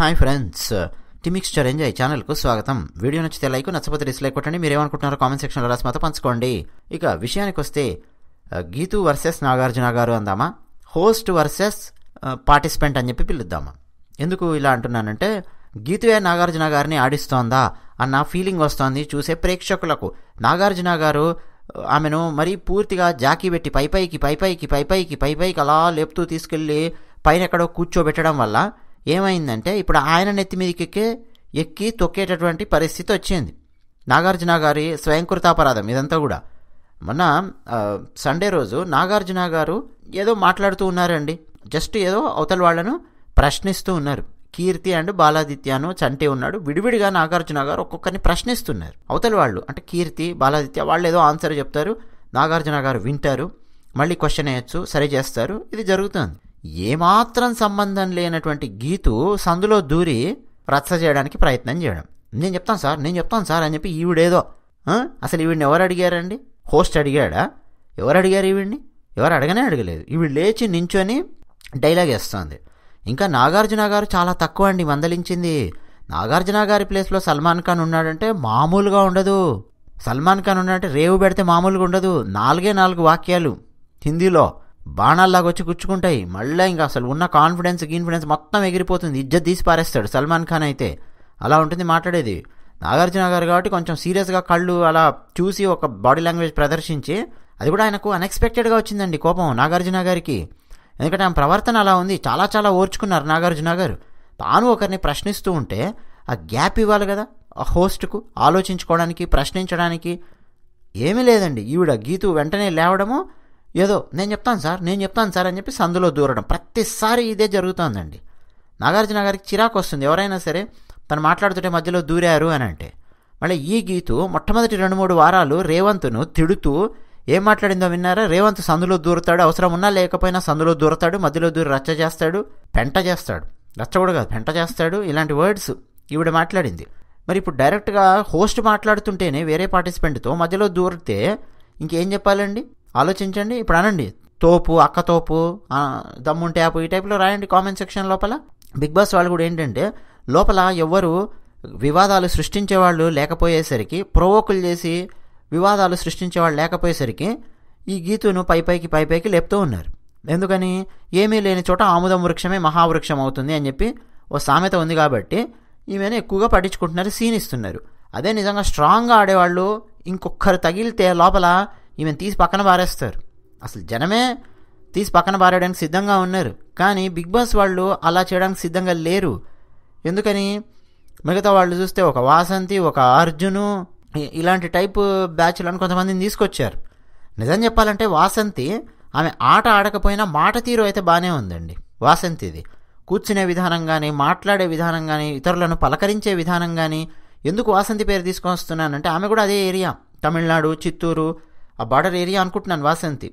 hi friends టిమిక్స్చర్ enjoy ఛానల్కు స్వాగతం video నచ్చితే లైక్ నచ్చపోతే డిస్లైక్ కొట్టండి మీరు ఏమనుకుంటున్నారో కామెంట్ సెక్షన్లో రాసి మాతో పంచుకోండి ఇక విషయానికి వస్తే గీతు వర్సెస్ నాగార్జున గారు అందామా హోస్ట్ వర్సెస్ పార్టిసిపెంట్ అని చెప్పి పిలుద్దామా ఎందుకు ఇలా అంటున్నానంటే గీతువే నాగార్జున గారిని ఆడిస్తోందా అన్న ఫీలింగ్ వస్తోంది చూసే ప్రేక్షకులకు నాగార్జున గారు ఆమెను మరీ పూర్తిగా జాకీ పెట్టి పైపైకి పైపైకి పైపైకి పైపైకి అలా లేపుతూ తీసుకెళ్ళి పైన ఎక్కడో కూర్చోబెట్టడం వల్ల ఏమైందంటే ఇప్పుడు ఆయన నెత్తి మీదకి ఎక్కి తొక్కేటటువంటి పరిస్థితి వచ్చింది నాగార్జున గారి స్వయంకృతాపరాధం ఇదంతా కూడా మొన్న సండే రోజు నాగార్జున గారు ఏదో మాట్లాడుతూ ఉన్నారండి జస్ట్ ఏదో అవతల వాళ్లను ప్రశ్నిస్తూ ఉన్నారు కీర్తి అండ్ బాలాదిత్యను చంటే ఉన్నాడు విడివిడిగా నాగార్జున గారు ఒక్కొక్కరిని ప్రశ్నిస్తున్నారు అవతల వాళ్ళు అంటే కీర్తి బాలాదిత్య వాళ్ళు ఏదో ఆన్సర్ చెప్తారు నాగార్జున గారు వింటారు మళ్ళీ క్వశ్చన్ వేయచ్చు సరి చేస్తారు ఇది జరుగుతుంది ఏమాత్రం సంబంధం లేనటువంటి గీతు సందులో దూరి రచ్చ చేయడానికి ప్రయత్నం చేయడం నేను చెప్తాను సార్ నేను చెప్తాను సార్ అని చెప్పి ఈవిడేదో అసలు ఈవిడిని ఎవరు అడిగారండి హోస్ట్ అడిగాడా ఎవరు అడిగారు ఈవిడిని ఎవరు అడగనే అడగలేదు ఈవిడ లేచి నించొని డైలాగ్ వేస్తుంది ఇంకా నాగార్జున గారు చాలా తక్కువ అండి మందలించింది నాగార్జున గారి ప్లేస్లో సల్మాన్ ఖాన్ ఉన్నాడంటే మామూలుగా ఉండదు సల్మాన్ ఖాన్ ఉన్నాడంటే రేవు పెడితే మామూలుగా ఉండదు నాలుగే నాలుగు వాక్యాలు హిందీలో బాణాల్లాగా వచ్చి గుచ్చుకుంటాయి మళ్ళీ ఇంకా అసలు ఉన్న కాన్ఫిడెన్స్ ఇన్ఫిడెన్స్ మొత్తం ఎగిరిపోతుంది ఇజ్జత్ తీసి పారేస్తాడు సల్మాన్ ఖాన్ అయితే అలా ఉంటుంది మాట్లాడేది నాగార్జున గారు కాబట్టి కొంచెం సీరియస్గా కళ్ళు అలా చూసి ఒక బాడీ లాంగ్వేజ్ ప్రదర్శించి అది కూడా ఆయనకు అన్ఎక్స్పెక్టెడ్గా వచ్చిందండి కోపం నాగార్జున గారికి ఎందుకంటే ఆయన ప్రవర్తన అలా ఉంది చాలా చాలా ఓర్చుకున్నారు నాగార్జున గారు తాను ఒకరిని ప్రశ్నిస్తూ ఉంటే ఆ గ్యాప్ ఇవ్వాలి కదా ఆ హోస్ట్కు ఆలోచించుకోవడానికి ప్రశ్నించడానికి ఏమీ లేదండి ఈవిడ గీతు వెంటనే లేవడము ఏదో నేను చెప్తాను సార్ నేను చెప్తాను సార్ అని చెప్పి సందులో దూరడం ప్రతిసారి ఇదే జరుగుతుందండి నాగార్జున గారికి చిరాకు వస్తుంది ఎవరైనా సరే తను మాట్లాడుతుంటే మధ్యలో దూరారు అని అంటే మళ్ళీ ఈ గీతు మొట్టమొదటి రెండు మూడు వారాలు రేవంత్ను తిడుతూ ఏం మాట్లాడిందో విన్నారా రేవంత్ సందులో దూరుతాడు అవసరం ఉన్నా లేకపోయినా సందులో దూరతాడు మధ్యలో దూరి రచ్చ చేస్తాడు పెంట చేస్తాడు రచ్చ కూడా కాదు పెంట చేస్తాడు ఇలాంటి వర్డ్స్ ఈవిడ మాట్లాడింది మరి ఇప్పుడు డైరెక్ట్గా హోస్ట్ మాట్లాడుతుంటేనే వేరే పార్టిసిపెంట్తో మధ్యలో దూరితే ఇంకేం చెప్పాలండి ఆలోచించండి ఇప్పుడు అనండి తోపు అక్కతోపు దమ్ము ట్యాప్ ఈ టైప్లో రాయండి కామెంట్ సెక్షన్ లోపల బిగ్ బాస్ వాళ్ళు కూడా ఏంటంటే లోపల ఎవ్వరు వివాదాలు సృష్టించే వాళ్ళు లేకపోయేసరికి ప్రోవోకులు చేసి వివాదాలు సృష్టించే వాళ్ళు లేకపోయేసరికి ఈ గీతును పైపైకి పైపైకి లేపుతూ ఉన్నారు ఎందుకని ఏమీ లేని చోట ఆముదం వృక్షమే మహావృక్షం అవుతుంది అని చెప్పి ఓ సామెత ఉంది కాబట్టి ఈమెను ఎక్కువగా పట్టించుకుంటున్నారు సీన్ ఇస్తున్నారు అదే నిజంగా స్ట్రాంగ్గా ఆడేవాళ్ళు ఇంకొకరు తగిలితే లోపల ఈమెను తీసి పక్కన పారేస్తారు అసలు జనమే తీసి పక్కన పారేయడానికి సిద్ధంగా ఉన్నారు కానీ బిగ్ బాస్ వాళ్ళు అలా చేయడానికి సిద్ధంగా లేరు ఎందుకని మిగతా వాళ్ళు చూస్తే ఒక వాసంతి ఒక అర్జును ఇలాంటి టైపు బ్యాచ్లను కొంతమందిని తీసుకొచ్చారు నిజం చెప్పాలంటే వాసంతి ఆమె ఆట ఆడకపోయినా మాట తీరు అయితే బాగానే ఉందండి వాసంతిది కూర్చునే విధానం కానీ మాట్లాడే విధానం కానీ ఇతరులను పలకరించే విధానం కానీ ఎందుకు వాసంతి పేరు తీసుకొస్తున్నానంటే ఆమె కూడా అదే ఏరియా తమిళనాడు చిత్తూరు ఆ బార్డర్ ఏరియా అనుకుంటున్నాను వాసంతి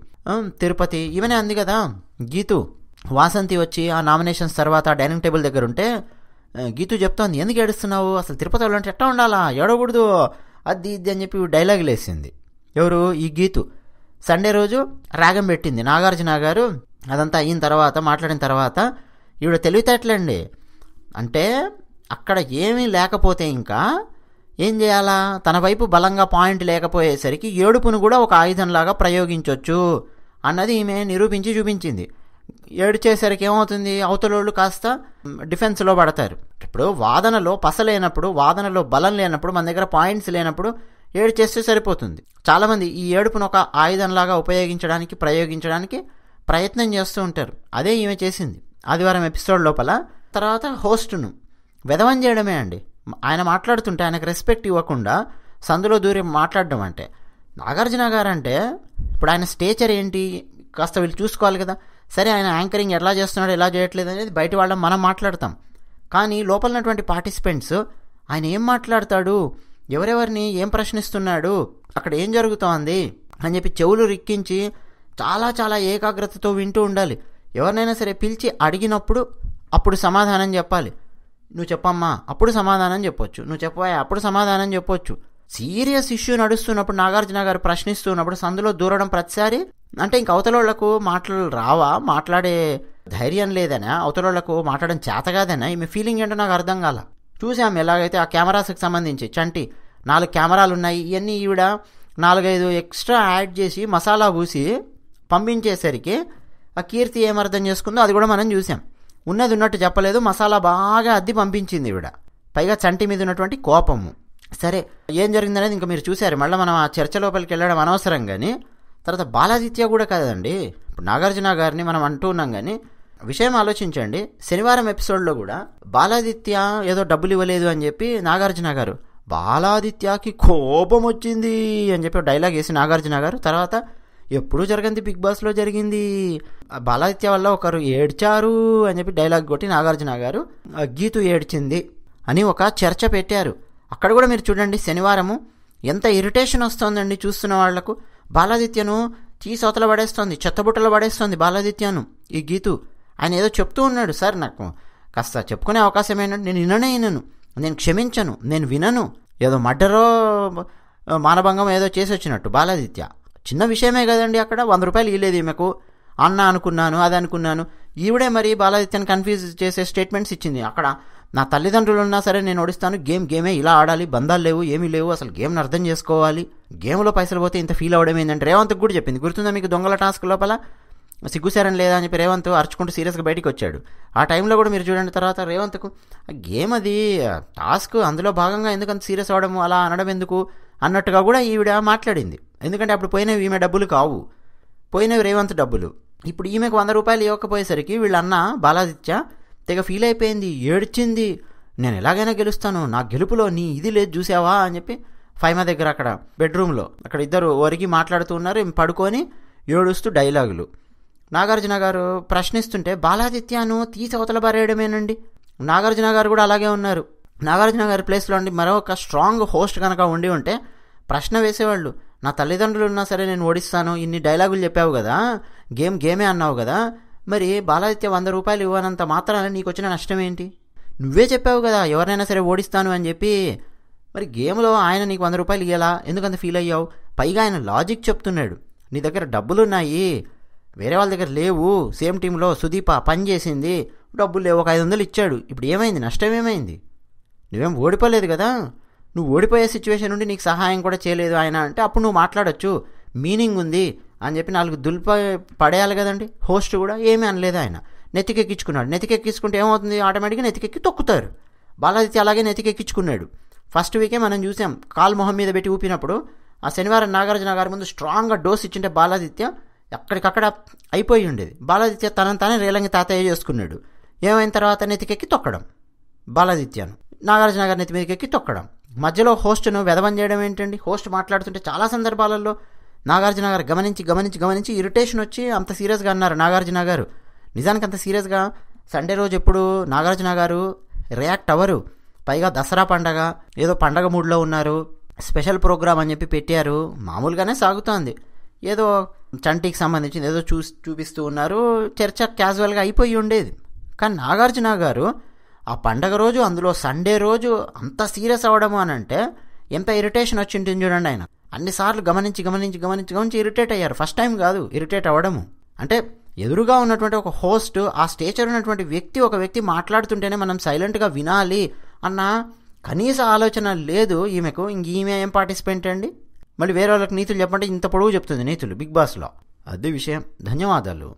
తిరుపతి ఇవనే అంది కదా గీతు వాసంతి వచ్చి ఆ నామినేషన్స్ తర్వాత డైనింగ్ టేబుల్ దగ్గర ఉంటే గీతు చెప్తోంది ఎందుకు ఏడుస్తున్నావు అసలు తిరుపతి వెళ్ళంటే ఎట్టా ఉండాలా ఏడకూడదు అది ఇది అని చెప్పి డైలాగ్ లేసింది ఎవరు ఈ గీతు సండే రోజు రాగం పెట్టింది నాగార్జున గారు అదంతా అయిన తర్వాత మాట్లాడిన తర్వాత ఈవిడ తెలివితేటలండి అంటే అక్కడ ఏమీ లేకపోతే ఇంకా ఏం చేయాలా తన వైపు బలంగా పాయింట్ లేకపోయేసరికి ఏడుపును కూడా ఒక ఆయుధంలాగా ప్రయోగించవచ్చు అన్నది ఈమె నిరూపించి చూపించింది ఏడ్చేసరికి ఏమవుతుంది అవతలోళ్ళు కాస్త డిఫెన్స్లో పడతారు ఇప్పుడు వాదనలో పస లేనప్పుడు వాదనలో బలం లేనప్పుడు మన దగ్గర పాయింట్స్ లేనప్పుడు ఏడు చేస్తే సరిపోతుంది చాలామంది ఈ ఏడుపును ఒక ఆయుధంలాగా ఉపయోగించడానికి ప్రయోగించడానికి ప్రయత్నం చేస్తూ ఉంటారు అదే ఈమె చేసింది ఆదివారం ఎపిసోడ్ లోపల తర్వాత హోస్ట్ను వెధవం చేయడమే అండి ఆయన మాట్లాడుతుంటే ఆయనకు రెస్పెక్ట్ ఇవ్వకుండా సందులో దూరి మాట్లాడడం అంటే నాగార్జున గారు అంటే ఇప్పుడు ఆయన స్టేచర్ ఏంటి కాస్త వీళ్ళు చూసుకోవాలి కదా సరే ఆయన యాంకరింగ్ ఎలా చేస్తున్నాడు ఎలా చేయట్లేదు అనేది బయట వాళ్ళం మనం మాట్లాడతాం కానీ లోపల ఉన్నటువంటి పార్టిసిపెంట్స్ ఆయన ఏం మాట్లాడతాడు ఎవరెవరిని ఏం ప్రశ్నిస్తున్నాడు అక్కడ ఏం జరుగుతోంది అని చెప్పి చెవులు రిక్కించి చాలా చాలా ఏకాగ్రతతో వింటూ ఉండాలి ఎవరినైనా సరే పిలిచి అడిగినప్పుడు అప్పుడు సమాధానం చెప్పాలి నువ్వు చెప్పమ్మా అప్పుడు సమాధానం చెప్పొచ్చు నువ్వు చెప్పాయా అప్పుడు సమాధానం చెప్పొచ్చు సీరియస్ ఇష్యూ నడుస్తున్నప్పుడు నాగార్జున గారు ప్రశ్నిస్తున్నప్పుడు సందులో దూరడం ప్రతిసారి అంటే ఇంక అవతలోళ్లకు మాటలు రావా మాట్లాడే ధైర్యం లేదనే అవతలోళ్లకు మాట్లాడడం చేతగాదనా ఈమె ఫీలింగ్ ఏంటో నాకు అర్థం కాల చూసాము ఎలాగైతే ఆ కెమెరాస్కి సంబంధించి చంటి నాలుగు కెమెరాలు ఉన్నాయి ఇవన్నీ ఈవిడ నాలుగైదు ఎక్స్ట్రా యాడ్ చేసి మసాలా పూసి పంపించేసరికి ఆ కీర్తి ఏమర్థం చేసుకుందో అది కూడా మనం చూసాం ఉన్నది ఉన్నట్టు చెప్పలేదు మసాలా బాగా అద్ది పంపించింది ఇవిడ పైగా చంటి మీద ఉన్నటువంటి కోపము సరే ఏం జరిగిందనేది ఇంకా మీరు చూశారు మళ్ళీ మనం ఆ చర్చ లోపలికి వెళ్ళడం అనవసరం కానీ తర్వాత బాలాదిత్య కూడా కదండి ఇప్పుడు నాగార్జున గారిని మనం అంటూ ఉన్నాం కానీ విషయం ఆలోచించండి శనివారం ఎపిసోడ్లో కూడా బాలాదిత్య ఏదో డబ్బులు ఇవ్వలేదు అని చెప్పి నాగార్జున గారు బాలాదిత్యకి కోపం వచ్చింది అని చెప్పి డైలాగ్ వేసి నాగార్జున గారు తర్వాత ఎప్పుడు జరగంది బిగ్ బాస్లో జరిగింది బాలాదిత్య వల్ల ఒకరు ఏడ్చారు అని చెప్పి డైలాగ్ కొట్టి నాగార్జున గారు గీతు ఏడ్చింది అని ఒక చర్చ పెట్టారు అక్కడ కూడా మీరు చూడండి శనివారము ఎంత ఇరిటేషన్ వస్తుందండి చూస్తున్న వాళ్లకు బాలాదిత్యను తీసవతల పడేస్తోంది చెత్తబుట్టలు పడేస్తోంది బాలాదిత్యను ఈ గీతు ఆయన ఏదో చెప్తూ ఉన్నాడు సార్ నాకు కాస్త చెప్పుకునే అవకాశం ఏంటంటే నేను విననే వినను నేను క్షమించను నేను వినను ఏదో మర్డరో మానభంగం ఏదో చేసి వచ్చినట్టు బాలాదిత్య చిన్న విషయమే కదండి అక్కడ వంద రూపాయలు ఇవ్వలేదు ఈమెకు అన్న అనుకున్నాను అది అనుకున్నాను ఈవిడే మరి బాలాదిత్యను కన్ఫ్యూజ్ చేసే స్టేట్మెంట్స్ ఇచ్చింది అక్కడ నా తల్లిదండ్రులు ఉన్నా సరే నేను ఓడిస్తాను గేమ్ గేమే ఇలా ఆడాలి బంధాలు లేవు ఏమీ లేవు అసలు గేమ్ని అర్థం చేసుకోవాలి గేమ్లో పైసలు పోతే ఇంత ఫీల్ అవడం ఏంటంటే రేవంత్ కూడా చెప్పింది గుర్తుందా మీకు దొంగల టాస్క్ లోపల సిగ్గుసారని లేదా అని చెప్పి రేవంత్ అరుచుకుంటూ సీరియస్గా బయటికి వచ్చాడు ఆ టైంలో కూడా మీరు చూడండి తర్వాత రేవంత్కు గేమ్ అది టాస్క్ అందులో భాగంగా ఎందుకంత సీరియస్ అవడము అలా అనడం ఎందుకు అన్నట్టుగా కూడా ఈవిడ మాట్లాడింది ఎందుకంటే అప్పుడు పోయినవి ఈమె డబ్బులు కావు పోయినవి రేవంత్ డబ్బులు ఇప్పుడు ఈమెకు వంద రూపాయలు ఇవ్వకపోయేసరికి వీళ్ళన్న బాలాదిత్య తెగ ఫీల్ అయిపోయింది ఏడ్చింది నేను ఎలాగైనా గెలుస్తాను నా గెలుపులో నీ ఇది లేదు చూసావా అని చెప్పి ఫైమ దగ్గర అక్కడ బెడ్రూమ్లో అక్కడ ఇద్దరు ఒరిగి మాట్లాడుతూ ఉన్నారు పడుకొని ఏడుస్తూ డైలాగులు నాగార్జున గారు ప్రశ్నిస్తుంటే బాలాదిత్యను తీసి అవతల బారేయడమేనండి నాగార్జున గారు కూడా అలాగే ఉన్నారు నాగార్జున గారి ప్లేస్లో ఉండి మరొక స్ట్రాంగ్ హోస్ట్ కనుక ఉండి ఉంటే ప్రశ్న వేసేవాళ్ళు నా తల్లిదండ్రులు ఉన్నా సరే నేను ఓడిస్తాను ఇన్ని డైలాగులు చెప్పావు కదా గేమ్ గేమే అన్నావు కదా మరి బాలాదిత్య వంద రూపాయలు ఇవ్వనంత మాత్రాన నీకు వచ్చిన నష్టం ఏంటి నువ్వే చెప్పావు కదా ఎవరినైనా సరే ఓడిస్తాను అని చెప్పి మరి గేమ్లో ఆయన నీకు వంద రూపాయలు ఇవ్వాలా ఎందుకంత ఫీల్ అయ్యావు పైగా ఆయన లాజిక్ చెప్తున్నాడు నీ దగ్గర డబ్బులున్నాయి వేరే వాళ్ళ దగ్గర లేవు సేమ్ టీంలో సుదీప పని చేసింది డబ్బులు లేవు ఒక ఐదు వందలు ఇచ్చాడు ఇప్పుడు ఏమైంది నష్టం ఏమైంది నువ్వేం ఓడిపోలేదు కదా నువ్వు ఓడిపోయే సిచ్యువేషన్ నుండి నీకు సహాయం కూడా చేయలేదు ఆయన అంటే అప్పుడు నువ్వు మాట్లాడచ్చు మీనింగ్ ఉంది అని చెప్పి నాలుగు దుల్ప పడేయాలి కదండి హోస్ట్ కూడా ఏమీ అనలేదు ఆయన నెత్తికెక్కించుకున్నాడు నెతికెక్కించుకుంటే ఏమవుతుంది ఆటోమేటిక్గా నెతికెక్కి తొక్కుతారు బాలాజీ అలాగే నెత్తికెక్కించుకున్నాడు ఫస్ట్ వీకే మనం చూసాం కాల్ మొహం మీద పెట్టి ఊపినప్పుడు ఆ శనివారం నాగార్జున గారి ముందు స్ట్రాంగ్గా డోస్ ఇచ్చింటే బాలాదిత్య ఎక్కడికక్కడ అయిపోయి ఉండేది బాలాదిత్య తనని తానే రేలంగి తాతయ్య చేసుకున్నాడు ఏమైన తర్వాత నెతికెక్కి తొక్కడం బాలాదిత్యను నాగార్జున గారి నెత్తి మీదకెక్కి తొక్కడం మధ్యలో హోస్ట్ను వెదవం చేయడం ఏంటండి హోస్ట్ మాట్లాడుతుంటే చాలా సందర్భాలలో నాగార్జున గారు గమనించి గమనించి గమనించి ఇరిటేషన్ వచ్చి అంత సీరియస్గా అన్నారు నాగార్జున గారు నిజానికి అంత సీరియస్గా సండే రోజు ఎప్పుడు నాగార్జున గారు రియాక్ట్ అవ్వరు పైగా దసరా పండగ ఏదో పండగ మూడ్లో ఉన్నారు స్పెషల్ ప్రోగ్రామ్ అని చెప్పి పెట్టారు మామూలుగానే సాగుతోంది ఏదో చంటికి సంబంధించింది ఏదో చూ చూపిస్తూ ఉన్నారు చర్చ క్యాజువల్గా అయిపోయి ఉండేది కానీ నాగార్జున గారు ఆ పండగ రోజు అందులో సండే రోజు అంత సీరియస్ అవ్వడము అని అంటే ఎంత ఇరిటేషన్ వచ్చింటుంది చూడండి ఆయన అన్నిసార్లు గమనించి గమనించి గమనించి గమనించి ఇరిటేట్ అయ్యారు ఫస్ట్ టైం కాదు ఇరిటేట్ అవ్వడము అంటే ఎదురుగా ఉన్నటువంటి ఒక హోస్ట్ ఆ స్టేచర్ ఉన్నటువంటి వ్యక్తి ఒక వ్యక్తి మాట్లాడుతుంటేనే మనం సైలెంట్గా వినాలి అన్న కనీస ఆలోచన లేదు ఈమెకు ఇంక ఈమె ఏం పార్టిసిపెంట్ అండి మళ్ళీ వేరే వాళ్ళకి నీతులు చెప్పంటే ఇంత పొడవు చెప్తుంది నీతులు బిగ్ బాస్లో అదే విషయం ధన్యవాదాలు